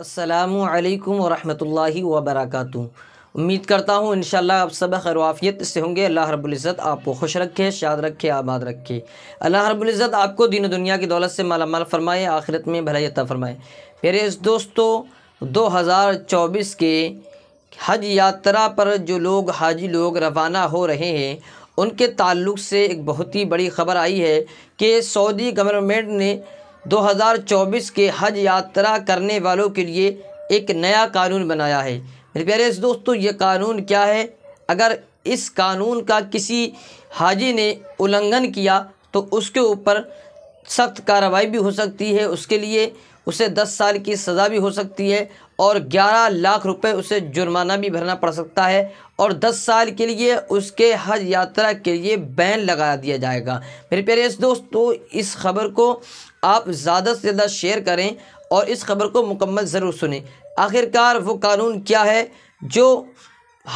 असलकम वरहल वबरक उम्मीद करता हूँ इन आप सब खैरवाफ़ियत से होंगे अल्लाह रबुल्ज़त आपको खुश रखे शाद रखे आबाद रखे अल्लाह रबुल्ज़त आपको दिन दुनिया की दौलत से मालामाल फरमाए आखिरत में भलाई अता फरमाए मेरे इस दोस्तों 2024 के हज यात्रा पर जो लोग हाजी लोग रवाना हो रहे हैं उनके ताल्लुक से एक बहुत ही बड़ी ख़बर आई है कि सऊदी गवर्नमेंट ने 2024 के हज यात्रा करने वालों के लिए एक नया कानून बनाया है मेरे प्यारे दोस्तों ये कानून क्या है अगर इस कानून का किसी हाजी ने उल्लंघन किया तो उसके ऊपर सख्त कार्रवाई भी हो सकती है उसके लिए उसे 10 साल की सज़ा भी हो सकती है और 11 लाख रुपए उसे जुर्माना भी भरना पड़ सकता है और 10 साल के लिए उसके हज यात्रा के लिए बैन लगा दिया जाएगा मेरे प्यारे दोस्तों इस खबर को आप ज़्यादा से ज़्यादा शेयर करें और इस खबर को मुकम्मल ज़रूर सुने आखिरकार वो कानून क्या है जो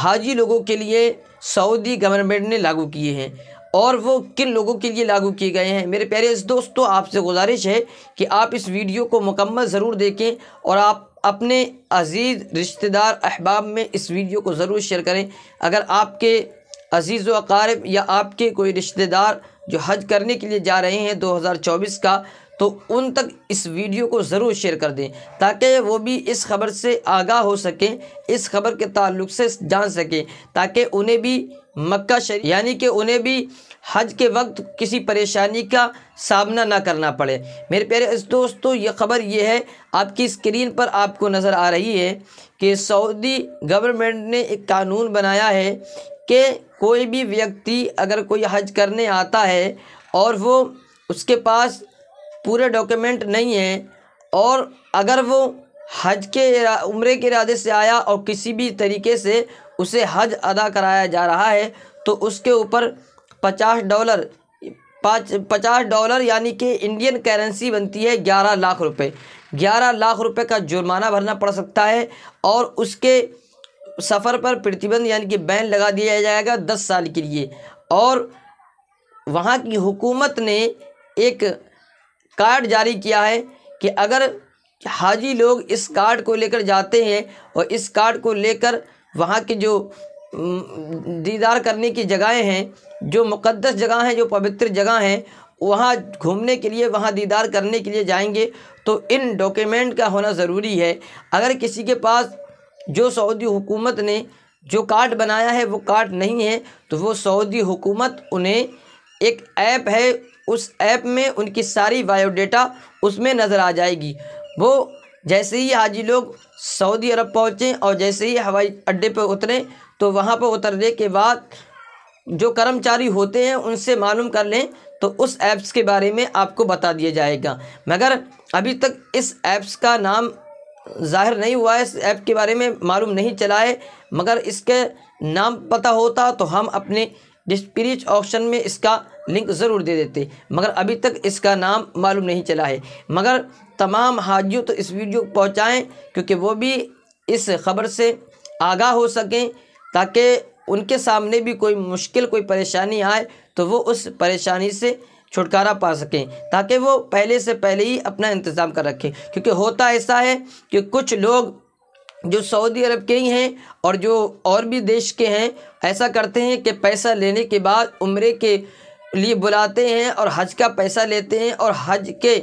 हाजी लोगों के लिए सऊदी गवर्नमेंट ने लागू किए हैं और वो किन लोगों के लिए लागू किए गए हैं मेरे प्यारे दोस्तों आपसे गुजारिश है कि आप इस वीडियो को मुकम्मल ज़रूर देखें और आप अपने अजीज़ रिश्तेदार अहबाब में इस वीडियो को ज़रूर शेयर करें अगर आपके अजीज़ वकारब या आपके कोई रिश्तेदार जो हज करने के लिए जा रहे हैं 2024 का तो उन तक इस वीडियो को ज़रूर शेयर कर दें ताकि वो भी इस खबर से आगाह हो सकें इस खबर के ताल्लुक से जान सकें ताकि उन्हें भी मक्का शरीफ यानी कि उन्हें भी हज के वक्त किसी परेशानी का सामना ना करना पड़े मेरे प्यारे दोस्तों ये खबर ये है आपकी स्क्रीन पर आपको नज़र आ रही है कि सऊदी गवर्नमेंट ने एक कानून बनाया है कि कोई भी व्यक्ति अगर कोई हज करने आता है और वो उसके पास पूरे डॉक्यूमेंट नहीं हैं और अगर वो हज के उम्र के इरादे से आया और किसी भी तरीके से उसे हज अदा कराया जा रहा है तो उसके ऊपर पचास डॉलर पाँच पचास डॉलर यानी कि इंडियन करेंसी बनती है ग्यारह लाख रुपए ग्यारह लाख रुपए का जुर्माना भरना पड़ सकता है और उसके सफ़र पर प्रतिबंध यानी कि बैन लगा दिया जाएगा दस साल के लिए और वहाँ की हुकूमत ने एक कार्ड जारी किया है कि अगर हाजी लोग इस कार्ड को लेकर जाते हैं और इस कार्ड को लेकर वहाँ के जो दीदार करने की जगहें हैं जो मुक़दस जगह हैं जो पवित्र जगह हैं वहाँ घूमने के लिए वहाँ दीदार करने के लिए जाएंगे तो इन डॉक्यूमेंट का होना ज़रूरी है अगर किसी के पास जो सऊदी हुकूमत ने जो कार्ड बनाया है वो कार्ड नहीं है तो वो सऊदी हुकूमत उन्हें एक ऐप है उस ऐप में उनकी सारी बायोडेटा उसमें नज़र आ जाएगी वो जैसे ही हाजी लोग सऊदी अरब पहुँचें और जैसे ही हवाई अड्डे पर उतरें तो वहाँ पर उतरने के बाद जो कर्मचारी होते हैं उनसे मालूम कर लें तो उस ऐप्स के बारे में आपको बता दिया जाएगा मगर अभी तक इस ऐप्स का नाम ज़ाहिर नहीं हुआ है इस ऐप के बारे में मालूम नहीं चला है मगर इसके नाम पता होता तो हम अपने डिस्प्रीच ऑप्शन में इसका लिंक ज़रूर दे देते मगर अभी तक इसका नाम मालूम नहीं चला है मगर तमाम हाजियों तो इस वीडियो को पहुँचाएँ क्योंकि वो भी इस खबर से आगाह हो सकें ताकि उनके सामने भी कोई मुश्किल कोई परेशानी आए तो वो उस परेशानी से छुटकारा पा सकें ताकि वो पहले से पहले ही अपना इंतज़ाम कर रखें क्योंकि होता ऐसा है कि कुछ लोग जो सऊदी अरब के ही हैं और जो और भी देश के हैं ऐसा करते हैं कि पैसा लेने के बाद उम्र के लिए बुलाते हैं और हज का पैसा लेते हैं और हज के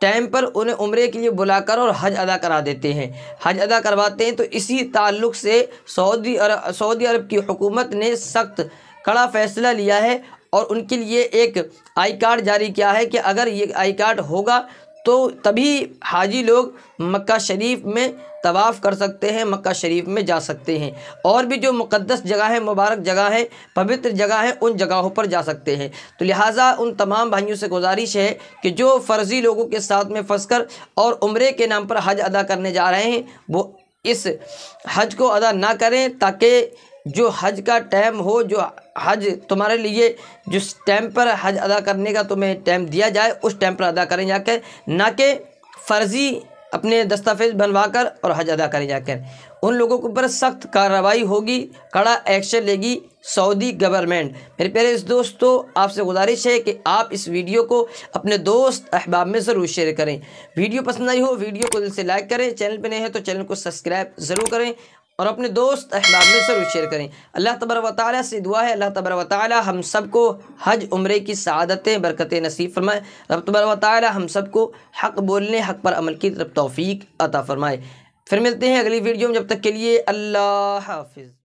टाइम पर उन्हें उम्र के लिए बुलाकर और हज अदा करा देते हैं हज अदा करवाते हैं तो इसी ताल्लुक़ से सऊदी अरब सऊदी अरब की हुकूमत ने सख्त कड़ा फ़ैसला लिया है और उनके लिए एक आई कार्ड जारी किया है कि अगर ये आई कार्ड होगा तो तभी हाजी लोग मक्का शरीफ में तवाफ़ कर सकते हैं मक्का शरीफ में जा सकते हैं और भी जो मुक़दस जगह है मुबारक जगह है पवित्र जगह है उन जगहों पर जा सकते हैं तो लिहाजा उन तमाम भाइयों से गुजारिश है कि जो फ़र्ज़ी लोगों के साथ में फंस कर और उम्र के नाम पर हज अदा करने जा रहे हैं वो इस हज को अदा ना करें ताकि जो हज का टाइम हो जो हज तुम्हारे लिए जिस टाइम पर हज अदा करने का तुम्हें टाइम दिया जाए उस टाइम पर अदा करें जाकर ना कि फ़र्ज़ी अपने दस्तावेज बनवा कर और हज अदा करें जाकर उन लोगों के ऊपर सख्त कार्रवाई होगी कड़ा एक्शन लेगी सऊदी गवर्नमेंट मेरे प्यारे इस दोस्तों आपसे गुजारिश है कि आप इस वीडियो को अपने दोस्त अहबाब में ज़रूर शेयर करें वीडियो पसंद आई हो वीडियो को दिल से लाइक करें चैनल पर नहीं है तो चैनल को सब्सक्राइब ज़रूर करें और अपने दोस्त अहबाब में ज़रूर शेयर करें अल्लाह तबर व से दुआ है अल्लाह तबर व हम सब को हज उम्र की सदतें बरकतें नसीब फरमाए रब तबर व हम सब को हक बोलने हक पर अमल की तरफ तोफ़ी अता फ़रमाए फिर मिलते हैं अगली वीडियो में जब तक के लिए अल्लाह हाफिज़